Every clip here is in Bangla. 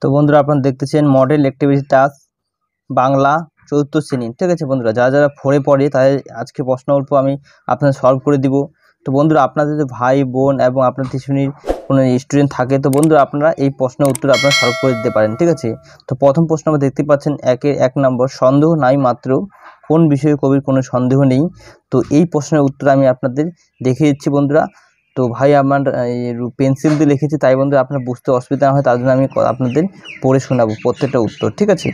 তো বন্ধুরা আপনারা দেখতেছেন মডেল অ্যাক্টিভিটি টাস্ক বাংলা চতুর্থ শ্রেণী ঠিক আছে বন্ধুরা যারা যারা ফোরে পড়ে তাদের আজকে প্রশ্ন অল্প আমি আপনাদের সলভ করে দিব তো বন্ধুরা আপনাদের যদি ভাই বোন এবং আপনার টিউশনির কোনো স্টুডেন্ট থাকে তো বন্ধুরা আপনারা এই প্রশ্নের উত্তর আপনারা সলভ করে দিতে পারেন ঠিক আছে তো প্রথম প্রশ্ন আমরা দেখতে পাচ্ছেন একের এক নম্বর সন্দেহ নাই মাত্র কোন বিষয়ে কবির কোনো সন্দেহ নেই তো এই প্রশ্নের উত্তর আমি আপনাদের দেখিয়ে দিচ্ছি বন্ধুরা তো ভাই আমার পেন্সিল দিয়ে লিখেছি তাই বন্ধু আপনার বুঝতে অসুবিধা না হয় তার জন্য আমি আপনাদের পড়ে শোনাবো প্রত্যেকটা উত্তর ঠিক আছে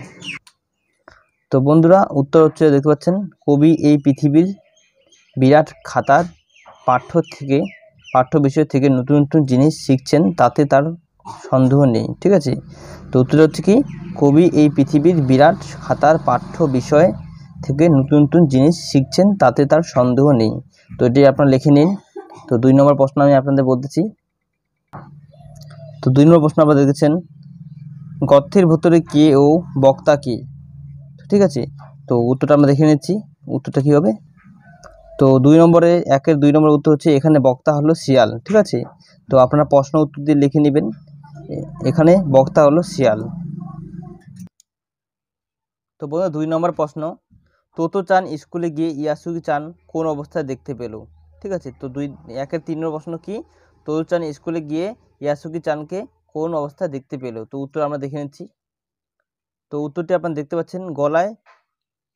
তো বন্ধুরা উত্তর হচ্ছে দেখতে পাচ্ছেন কবি এই পৃথিবীর বিরাট খাতার পাঠ্য থেকে পাঠ্য বিষয় থেকে নতুন নতুন জিনিস শিখছেন তাতে তার সন্দেহ নেই ঠিক আছে তো উত্তর হচ্ছে কি কবি এই পৃথিবীর বিরাট খাতার পাঠ্য বিষয় থেকে নতুন নতুন জিনিস শিখছেন তাতে তার সন্দেহ নেই তো এটি আপনারা লিখে নিন তো দুই নম্বর প্রশ্ন আমি আপনাদের বলতেছি তো দুই নম্বর প্রশ্ন আপনারা দেখেছেন গর্থের ভেতরে কে ও বক্তা কে ঠিক আছে তো উত্তরটা আমরা দেখে নিচ্ছি উত্তরটা কী হবে তো দুই নম্বরে একের দুই নম্বর উত্তর হচ্ছে এখানে বক্তা হলো শিয়াল ঠিক আছে তো আপনারা প্রশ্ন উত্তর দিয়ে লিখে নেবেন এখানে বক্তা হলো শিয়াল তো বন্ধু দুই নম্বর প্রশ্ন তোতো চান স্কুলে গিয়ে ইয়াসুকি চান কোন অবস্থায় দেখতে পেলো ঠিক আছে তো দুই একের তিন নম্বর প্রশ্ন কি তরুচান স্কুলে গিয়ে ইয়াসুকি চানকে কোন অবস্থায় দেখতে পেল তো উত্তর আমরা দেখে নিচ্ছি তো উত্তরটি আপনারা দেখতে পাচ্ছেন গলায়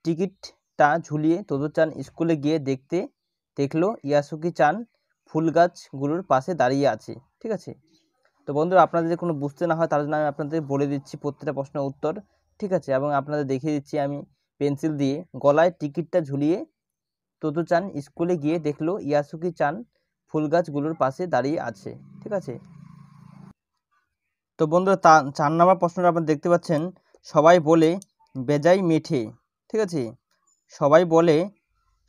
টিকিটটা ঝুলিয়ে তরুচান স্কুলে গিয়ে দেখতে দেখলো ইয়াসুকি চান ফুল গাছগুলোর পাশে দাঁড়িয়ে আছে ঠিক আছে তো বন্ধুরা আপনাদের যদি কোনো বুঝতে না হয় তার জন্য আমি আপনাদের বলে দিচ্ছি প্রত্যেকটা প্রশ্নের উত্তর ঠিক আছে এবং আপনাদের দেখিয়ে দিচ্ছি আমি পেন্সিল দিয়ে গলায় টিকিটটা ঝুলিয়ে তোতো চান স্কুলে গিয়ে দেখলো ইয়াসুকি চান ফুল গাছগুলোর পাশে দাঁড়িয়ে আছে ঠিক আছে তো বন্ধুরা তা চার নাম্বার প্রশ্নটা আপনারা দেখতে পাচ্ছেন সবাই বলে বেজাই মিঠে ঠিক আছে সবাই বলে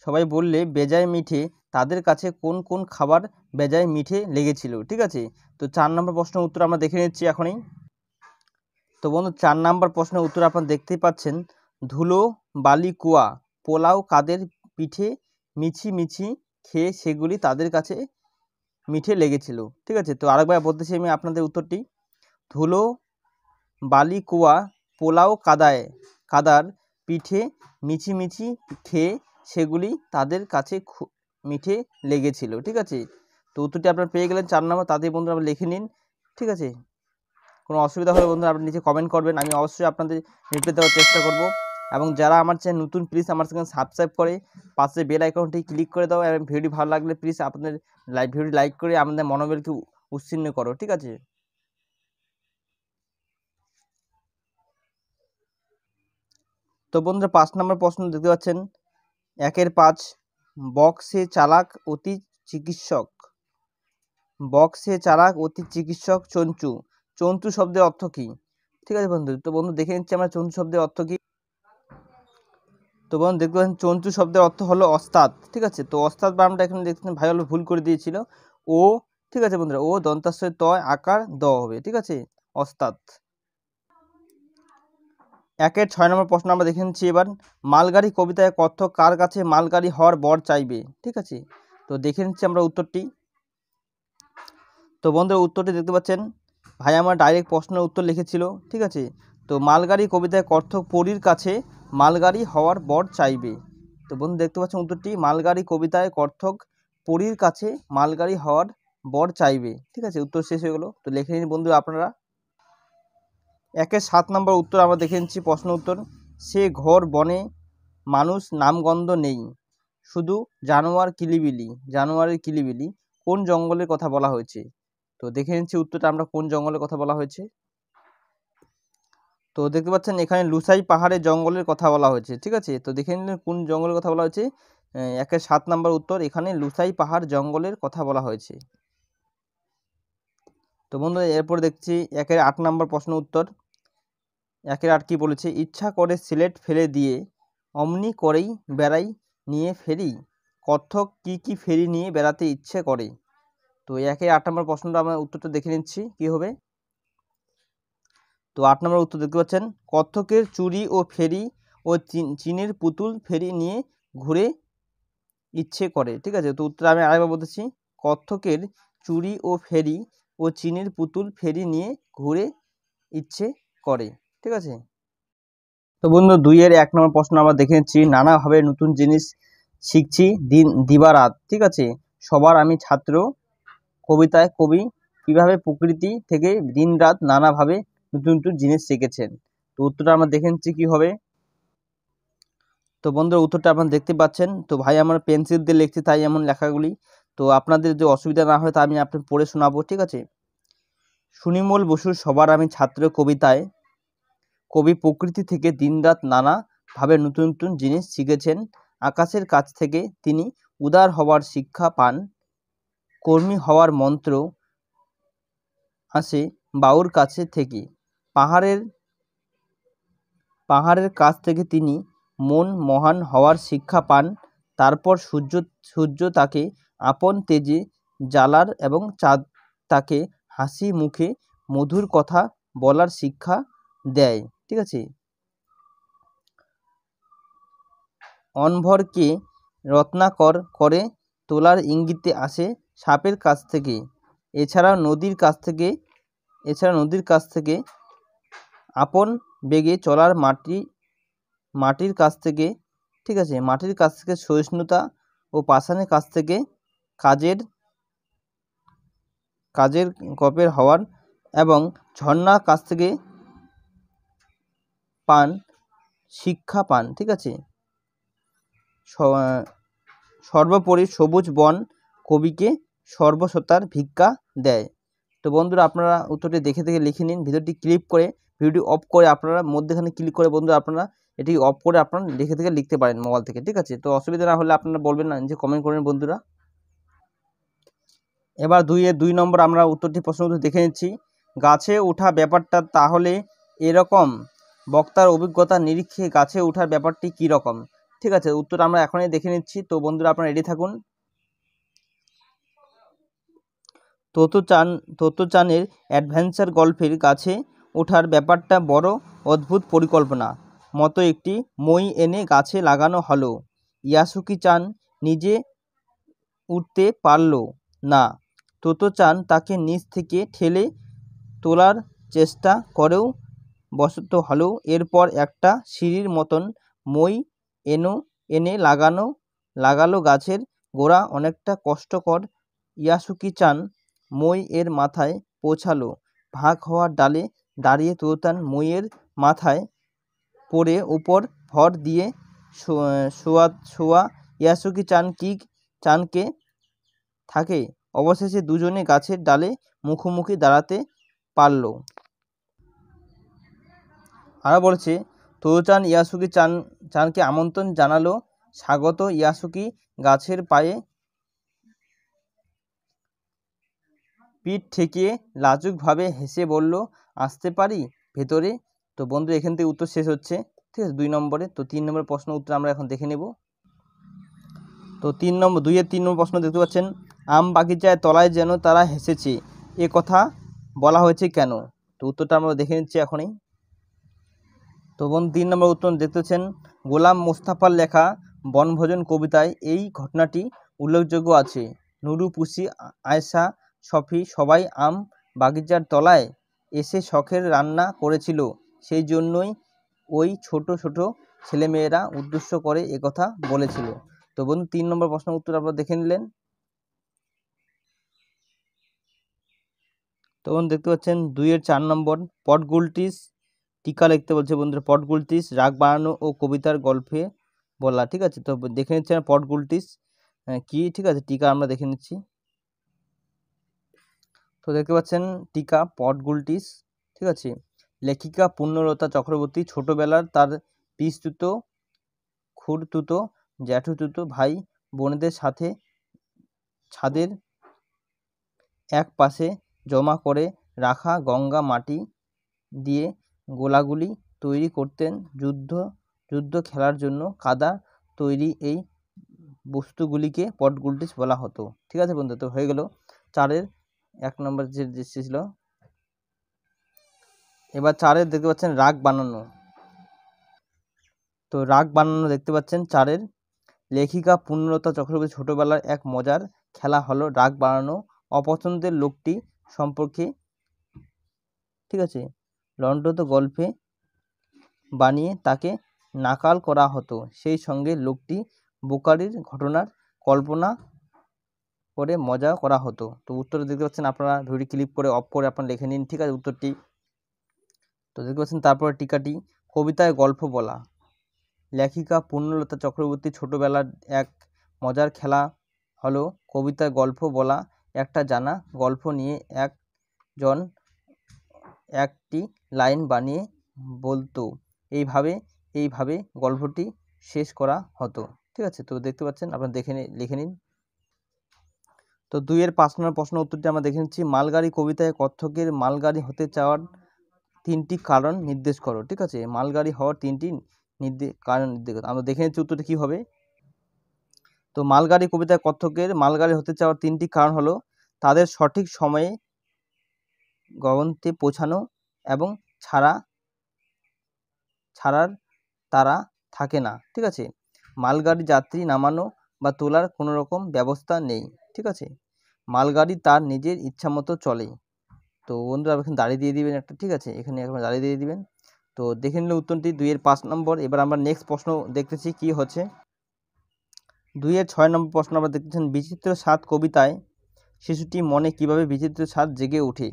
সবাই বললে বেজায় মিঠে তাদের কাছে কোন কোন খাবার বেজায় মিঠে লেগেছিল ঠিক আছে তো চার নম্বর প্রশ্নের উত্তর আমরা দেখে নিচ্ছি এখনই তো বন্ধু চার নম্বর প্রশ্নের উত্তর আপনারা দেখতে পাচ্ছেন ধুলো বালি কুয়া পোলাও কাদের পিঠে মিছি মিছি খেয়ে সেগুলি তাদের কাছে মিঠে লেগেছিল ঠিক আছে তো আরেকবার বলতেছি আমি আপনাদের উত্তরটি ধুলো বালি কুয়া পোলাও কাদায় কাদার পিঠে মিছি মিছি খেয়ে সেগুলি তাদের কাছে মিঠে লেগেছিল ঠিক আছে তো উত্তরটি আপনারা পেয়ে গেলেন চার নম্বর তাদের বন্ধুরা আপনি লিখে নিন ঠিক আছে কোনো অসুবিধা হলে বন্ধুরা আপনি নিচে কমেন্ট করবেন আমি অবশ্যই আপনাদের রিপ্লাই দেওয়ার চেষ্টা করব এবং যারা আমার চ্যানেল নতুন প্লিজ আমার সঙ্গে সাবস্ক্রাইব করে পাশে বেল আইকনটি ক্লিক করে দাও এবং ভিডিওটি ভালো লাগলে প্লিজ আপনাদের লাইক ভিডিও লাইক করে আমাদের মনোবলকে উচ্ছিন্ন করো ঠিক আছে তো বন্ধুরা পাঁচ নম্বর প্রশ্ন দেখতে পাচ্ছেন একের পাঁচ বক্সে চালাক অতি চিকিৎসক বক্সে চালাক অতি চিকিৎসক চঞ্চু চঞ্চু শব্দের অর্থ কী ঠিক আছে বন্ধু তো বন্ধু দেখে নিচ্ছি আমরা চঞ্চু শব্দের অর্থ কী তো বন্ধু দেখতে পাচ্ছেন চঞ্চু শব্দের অর্থ হলো অস্তাদ ঠিক আছে তো অস্তাদ বামটা এখানে দেখছেন ভাই হলো ভুল করে দিয়েছিল ও ঠিক আছে বন্ধুরা ও দন্তাশয় তয় আকার দ হবে ঠিক আছে অস্তাদ একের ছয় নম্বর প্রশ্ন আমরা দেখে নিচ্ছি এবার মালগাড়ি কবিতায় কথ্য কার কাছে মালগাড়ি হওয়ার বর চাইবে ঠিক আছে তো দেখে নিচ্ছি আমরা উত্তরটি তো বন্ধুরা উত্তরটি দেখতে পাচ্ছেন ভাই আমার ডাইরেক্ট প্রশ্নের উত্তর লিখেছিল ঠিক আছে তো মালগাড়ি কবিতায় কর্থক পরীর কাছে মালগাড়ি হওয়ার বর চাইবে তো বন্ধু দেখতে পাচ্ছেন উত্তরটি মালগাড়ি কবিতায় কর্থক পরীর কাছে মালগাড়ি হওয়ার বর চাইবে ঠিক আছে উত্তর শেষ হয়ে গেলো তো লেখে নিন বন্ধু আপনারা একের সাত নম্বর উত্তর আমরা দেখে নিচ্ছি প্রশ্ন উত্তর সে ঘর বনে মানুষ নামগন্ধ নেই শুধু জানোয়ার কিলিবিলি জানোয়ারের কিলিবিলি কোন জঙ্গলের কথা বলা হয়েছে তো দেখে নিচ্ছি উত্তরটা আমরা কোন জঙ্গলের কথা বলা হয়েছে তো দেখতে পাচ্ছেন এখানে লুসাই পাহাড়ে জঙ্গলের কথা বলা হয়েছে ঠিক আছে তো দেখে নিলেন কোন জঙ্গলের কথা বলা হয়েছে একের সাত নাম্বার উত্তর এখানে লুসাই পাহাড় জঙ্গলের কথা বলা হয়েছে তো বন্ধু এরপর দেখছি একের আট নাম্বার প্রশ্ন উত্তর একের আট কি বলেছে ইচ্ছা করে সিলেট ফেলে দিয়ে অমনি করেই বেড়াই নিয়ে ফেরি কথক কি কি ফেরি নিয়ে বেড়াতে ইচ্ছে করে তো একে আট নম্বর প্রশ্নটা আমরা উত্তরটা দেখে নিচ্ছি কী হবে তো আট নম্বর উত্তর দেখতে পাচ্ছেন কত্থকের চুরি ও ফেরি ও চীনের পুতুল ফেরি নিয়ে ঘুরে ইচ্ছে করে ঠিক আছে তো উত্তর আমি আরেকবার বলতেছি কত্থকের চুরি ও ফেরি ও চীনের পুতুল ফেরি নিয়ে ঘুরে ইচ্ছে করে ঠিক আছে তো বন্ধু দুইয়ের এক নম্বর প্রশ্ন আমরা দেখে নিচ্ছি নানাভাবে নতুন জিনিস শিখছি দিন দিবারাত ঠিক আছে সবার আমি ছাত্র কবিতায় কবি কীভাবে প্রকৃতি থেকে দিন রাত নানাভাবে নতুন নতুন জিনিস শিখেছেন তো উত্তরটা আমরা দেখে নিচ্ছি কী হবে তো বন্ধুরা উত্তরটা আপনারা দেখতে পাচ্ছেন তো ভাই আমার পেন্সিল দিয়ে লিখছি তাই এমন লেখাগুলি তো আপনাদের যে অসুবিধা না হয় তা আমি আপনি পড়ে শোনাবো ঠিক আছে সুনিমল বসুর সবার আমি ছাত্র কবিতায় কবি প্রকৃতি থেকে দিনরাত নানাভাবে নতুন নতুন জিনিস শিখেছেন আকাশের কাছ থেকে তিনি উদার হওয়ার শিক্ষা পান কর্মী হওয়ার মন্ত্র আসে বাউর কাছে থেকে পাহাড়ের পাহাড়ের কাছ থেকে তিনি মন মহান হওয়ার শিক্ষা পান তারপর সূর্য সূর্য তাকে আপন তেজে জ্বালার এবং চাঁদ তাকে হাসি মুখে মধুর কথা বলার শিক্ষা দেয় ঠিক আছে অনভরকে রত্নাকর করে তোলার ইঙ্গিতে আসে সাপের কাছ থেকে এছাড়া নদীর কাছ থেকে এছাড়া নদীর কাছ থেকে আপন বেগে চলার মাটি মাটির কাছ থেকে ঠিক আছে মাটির কাছ থেকে সহিষ্ণুতা ও পাষাণের কাছ থেকে কাজের কাজের কপের হওয়ার এবং ঝর্ণার কাছ থেকে পান শিক্ষা পান ঠিক আছে সর্বোপরি সবুজ বন কবিকে সর্বসতার ভিক্ষা দেয় তো বন্ধুরা আপনারা উত্তরটি দেখে দেখে লিখে নিন ভিডিওটি ক্লিপ করে ভিডিও অফ করে আপনারা মধ্যেখানে ক্লিক করে বন্ধুরা আপনারা এটি অফ করে আপনারা লিখে থেকে লিখতে পারেন মোবাইল থেকে ঠিক আছে তো অসুবিধা না হলে আপনারা বলবেন না যে কমেন্ট করেন বন্ধুরা এবার দুইয়ে দুই নম্বর আমরা উত্তরটি প্রশ্ন দেখে নিচ্ছি গাছে ওঠা ব্যাপারটা তাহলে এরকম বক্তার অভিজ্ঞতা নিরীক্ষে গাছে ওঠার ব্যাপারটি কি রকম ঠিক আছে উত্তর আমরা এখনই দেখে নিচ্ছি তো বন্ধুরা আপনারা রেডি থাকুন তোতো চান তোতো চানের অ্যাডভেঞ্চার গল্পের গাছে ওঠার ব্যাপারটা বড় অদ্ভুত পরিকল্পনা মতো একটি মই এনে গাছে লাগানো হলো ইয়াসুকি চান নিজে উঠতে পারল না তোতো চান তাকে নিচ থেকে ঠেলে তোলার চেষ্টা করেও বসত হলো এরপর একটা সিঁড়ির মতন মই এনো এনে লাগানো লাগালো গাছের গোড়া অনেকটা কষ্টকর ইয়াসুকি চান মই এর মাথায় পৌঁছালো ভাগ হওয়ার ডালে দাঁড়িয়ে তুরতান মইয়ের মাথায় পরে ওপর ভর দিয়ে শোয়া শোয়া ইয়াসুকি চান কিক চানকে থাকে অবশেষে দুজনে গাছের ডালে মুখোমুখি দাঁড়াতে পারল আরও বলছে তোরোচান ইয়াসুকি চান চানকে আমন্ত্রণ জানালো স্বাগত ইয়াসুকি গাছের পায়ে পিঠ ঠেকিয়ে লাজুকভাবে হেসে বলল আসতে পারি ভেতরে তো বন্ধু এখান থেকে উত্তর শেষ হচ্ছে ঠিক আছে দুই নম্বরে তো তিন নম্বর প্রশ্ন উত্তর আমরা এখন দেখে নেব তো তিন নম্বর দুইয়ের তিন নম্বর প্রশ্ন দেখতে পাচ্ছেন আম বাগিচায় তলায় যেন তারা হেসেছে এ কথা বলা হয়েছে কেন তো উত্তরটা আমরা দেখে নিচ্ছি এখনই তো বোন তিন নম্বর উত্তর দেখতেছেন গোলাম মোস্তাফার লেখা বনভোজন কবিতায় এই ঘটনাটি উল্লেখযোগ্য আছে নুরু পুষি আয়সা সফি সবাই আম বাগিচার তলায় এসে শখের রান্না করেছিল সেই জন্যই ওই ছোট ছোট ছেলেমেয়েরা উদ্দেশ্য করে কথা বলেছিল তো বন্ধু তিন নম্বর প্রশ্নের উত্তর আপনারা দেখে নিলেন তো বন্ধু দেখতে পাচ্ছেন দুইয়ের চার নম্বর পটগুলটিস টিকা লিখতে বলছে বন্ধুরা পটগুলটিস রাগ বাড়ানো ও কবিতার গল্পে বলা ঠিক আছে তো দেখে নিচ্ছি পটগুলটিস কি ঠিক আছে টিকা আমরা দেখে নিচ্ছি তো দেখতে পাচ্ছেন টিকা গুলটিস ঠিক আছে লেখিকা পূর্ণলতা চক্রবর্তী ছোটোবেলার তার পিসতুতো খুড়তুতো জ্যাঠুতুতো ভাই বোনদের সাথে ছাদের এক পাশে জমা করে রাখা গঙ্গা মাটি দিয়ে গোলাগুলি তৈরি করতেন যুদ্ধ যুদ্ধ খেলার জন্য কাদা তৈরি এই বস্তুগুলিকে পটগুলটিস বলা হতো ঠিক আছে বন্ধু তো হয়ে গেল চারের এক নম্বর যে দৃষ্টি ছিল এবার চারের দেখতে পাচ্ছেন রাগ বানানো তো রাগ বানানো দেখতে পাচ্ছেন চারের লেখিকা পূর্ণতা চক্রবর্তী ছোটোবেলার এক মজার খেলা হলো রাগ বানানো অপছন্দের লোকটি সম্পর্কে ঠিক আছে লন্ডত গল্পে বানিয়ে তাকে নাকাল করা হতো সেই সঙ্গে লোকটি বোকারির ঘটনার কল্পনা করে মজা করা হতো তো উত্তরটা দেখতে পাচ্ছেন আপনারা ভিডিও ক্লিপ করে অফ করে আপনারা লিখে নিন ঠিক আছে উত্তরটি তো দেখতে পাচ্ছেন তারপরে টিকাটি কবিতায় গল্প বলা লেখিকা পূর্ণলতা চক্রবর্তী ছোটোবেলার এক মজার খেলা হলো কবিতায় গল্প বলা একটা জানা গল্প নিয়ে একজন একটি লাইন বানিয়ে বলতো এইভাবে এইভাবে গল্পটি শেষ করা হতো ঠিক আছে তো দেখতে পাচ্ছেন আপনারা দেখে লিখে নিন তো দুইয়ের পাঁচ নম্বর প্রশ্ন উত্তরটি আমরা দেখে নিচ্ছি মালগাড়ি কবিতায় কত্থকের মালগাড়ি হতে চাওয়ার তিনটি কারণ নির্দেশ করো ঠিক আছে মালগাড়ি হওয়ার তিনটি নির্দেশ কারণ নির্দেশ আমরা দেখে নিচ্ছি উত্তরটি কী হবে তো মালগাড়ি কবিতায় কত্থকের মালগাড়ি হতে চাওয়ার তিনটি কারণ হলো তাদের সঠিক সময়ে গগনতে পৌঁছানো এবং ছাড়া ছাড়ার তারা থাকে না ঠিক আছে মালগাড়ি যাত্রী নামানো বা তোলার কোনো রকম ব্যবস্থা নেই ঠিক আছে মালগাড়ি তার নিজের ইচ্ছা মতো চলে তো বন্ধুরা এখানে দাঁড়িয়ে দিয়ে দিবেন একটা ঠিক আছে এখানে একবার দাঁড়িয়ে দিয়ে দিবেন তো দেখে নিলে উত্তরটি দুইয়ের পাঁচ নম্বর এবার আমরা নেক্সট প্রশ্ন দেখতেছি কি হচ্ছে দুইয়ের ছয় নম্বর প্রশ্ন আমরা দেখতেছেন বিচিত্র সাত কবিতায় শিশুটি মনে কিভাবে বিচিত্র স্বাদ জেগে ওঠে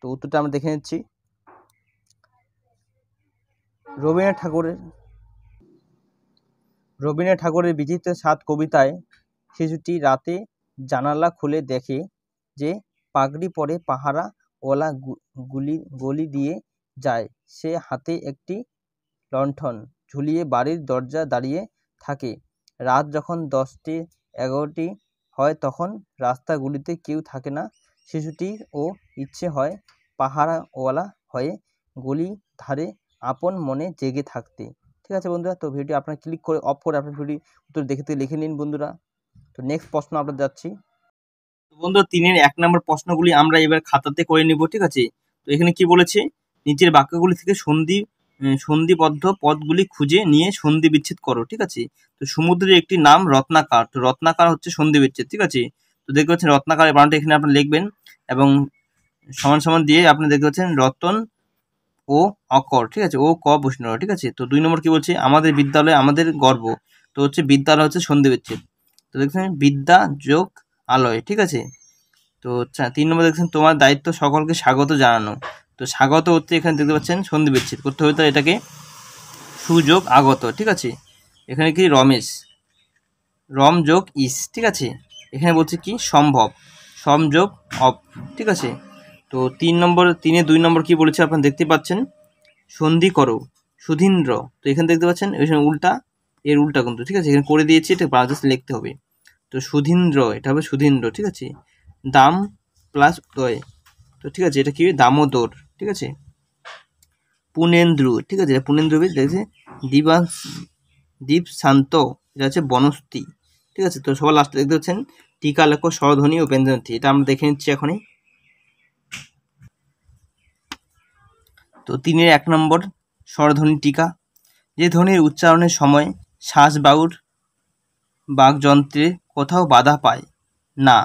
তো উত্তরটা আমরা দেখে নিচ্ছি রবীন্দ্রনাথ ঠাকুরের রবীন্দ্রনাথ ঠাকুরের বিচিত্র সাত কবিতায় শিশুটি রাতে জানালা খুলে দেখে যে পাগড়ি পরে পাহারা ওলা গুলি গলি দিয়ে যায় সে হাতে একটি লণ্ঠন ঝুলিয়ে বাড়ির দরজা দাঁড়িয়ে থাকে রাত যখন দশটি এগারোটি হয় তখন রাস্তাগুলিতে কেউ থাকে না শিশুটি ও ইচ্ছে হয় পাহারাওয়ালা হয়ে গলি ধারে আপন মনে জেগে থাকতে ঠিক আছে বন্ধুরা তো ভিডিওটি আপনার ক্লিক করে অফ করে আপনার ভিডিও উত্তর দেখে লিখে নিন বন্ধুরা তো নেক্সট প্রশ্ন আমরা যাচ্ছি বন্ধু তিনের এক নম্বর প্রশ্নগুলি আমরা এবার খাতাতে করে নিব ঠিক আছে তো এখানে কি বলেছে নিচের বাক্যগুলি থেকে সন্ধি সন্ধিবদ্ধ পদগুলি খুঁজে নিয়ে সন্ধি বিচ্ছেদ করো ঠিক আছে তো সমুদ্রের একটি নাম রত্নাকার তো রত্নাকার হচ্ছে সন্ধি বিচ্ছেদ ঠিক আছে তো দেখতে পাচ্ছেন রত্নাকার বানানটা এখানে আপনি লিখবেন এবং সমান সমান দিয়ে আপনি দেখতে পাচ্ছেন রতন ও অকর ঠিক আছে ও ক বৈষ্ণব ঠিক আছে তো দুই নম্বর কি বলছে আমাদের বিদ্যালয়ে আমাদের গর্ব তো হচ্ছে বিদ্যালয় হচ্ছে সন্ধি বিচ্ছেদ তো দেখছেন বিদ্যা যোগ আলয় ঠিক আছে তো তিন নম্বর দেখছেন তোমার দায়িত্ব সকলকে স্বাগত জানানো তো স্বাগত হচ্ছে এখানে দেখতে পাচ্ছেন সন্ধি বিচ্ছেদ করতে হবে তো এটাকে সুযোগ আগত ঠিক আছে এখানে কি রমেশ রম যোগ ইস ঠিক আছে এখানে বলছে কি সম্ভব সমযোগ অব ঠিক আছে তো তিন নম্বর তিনে দুই নম্বর কি বলেছে আপনারা দেখতে পাচ্ছেন সন্ধি করো সুধীন্দ্র তো এখানে দেখতে পাচ্ছেন ওই উল্টা এর উল্টা কিন্তু ঠিক আছে এখানে করে দিয়েছি এটা বাংলাদেশ লিখতে হবে তো সুধীন্দ্র এটা হবে সুধীন্দ্র ঠিক আছে দাম প্লাস দয় তো ঠিক আছে এটা কি দামোদর ঠিক আছে পুনেন্দ্রু ঠিক আছে এটা পুনেন্দ্রু বীজ দেখছে দিবাংশ দ্বীপ শান্ত এটা হচ্ছে বনস্তি ঠিক আছে তো সবার লাস্টে দেখতে পাচ্ছেন টিকা লক্ষ স্বরধ্বনি উপেন্দ্রনাথী এটা আমরা দেখে নিচ্ছি এখনই তো তিনের এক নম্বর স্বরধ্বনি টিকা যে ধ্বনির উচ্চারণের সময় শ্বাসবায়ুর বাকযন্ত্রে কোথাও বাধা পায় না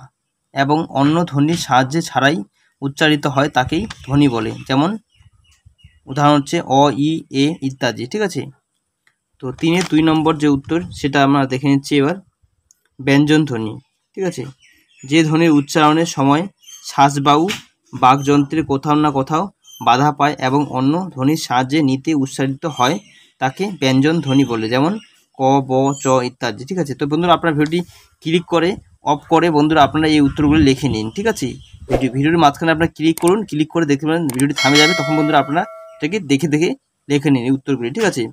এবং অন্য ধ্বনির সাহায্যে ছাড়াই উচ্চারিত হয় তাকেই ধ্বনি বলে যেমন উদাহরণ হচ্ছে অ ই এ ইত্যাদি ঠিক আছে তো তিনের দুই নম্বর যে উত্তর সেটা আমরা দেখে নিচ্ছি এবার ব্যঞ্জন ধ্বনি ঠিক আছে যে ধ্বনির উচ্চারণের সময় শ্বাসবায়ু বাকযন্ত্রে কোথাও না কোথাও বাধা পায় এবং অন্য ধ্বনির সাহায্যে নিতে উচ্চারিত হয় তাকে ব্যঞ্জন ধ্বনি বলে যেমন ক ব চ ইত্যাদি ঠিক আছে তো বন্ধুরা আপনার ভিডিওটি ক্লিক করে অফ করে বন্ধুরা আপনারা এই উত্তরগুলো লিখে নিন ঠিক আছে ভিডিও ভিডিওর মাঝখানে আপনারা ক্লিক করুন ক্লিক করে দেখতে পারেন ভিডিওটি থামে যাবে তখন বন্ধুরা আপনারা এটাকে দেখে দেখে লিখে নিন এই উত্তরগুলি ঠিক আছে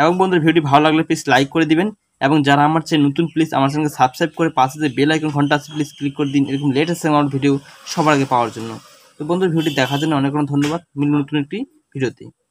এবং বন্ধুরা ভিডিওটি ভালো লাগলে প্লিজ লাইক করে দিবেন এবং যারা আমার চেয়ে নতুন প্লিজ আমার সঙ্গে সাবস্ক্রাইব করে পাশে যে বেল আইকন ঘন্টা আছে প্লিজ ক্লিক করে দিন এরকম লেটেস্ট আমার ভিডিও সবার আগে পাওয়ার জন্য তো বন্ধুরা ভিডিওটি দেখার জন্য অনেক অনেক ধন্যবাদ মিলব নতুন একটি ভিডিওতে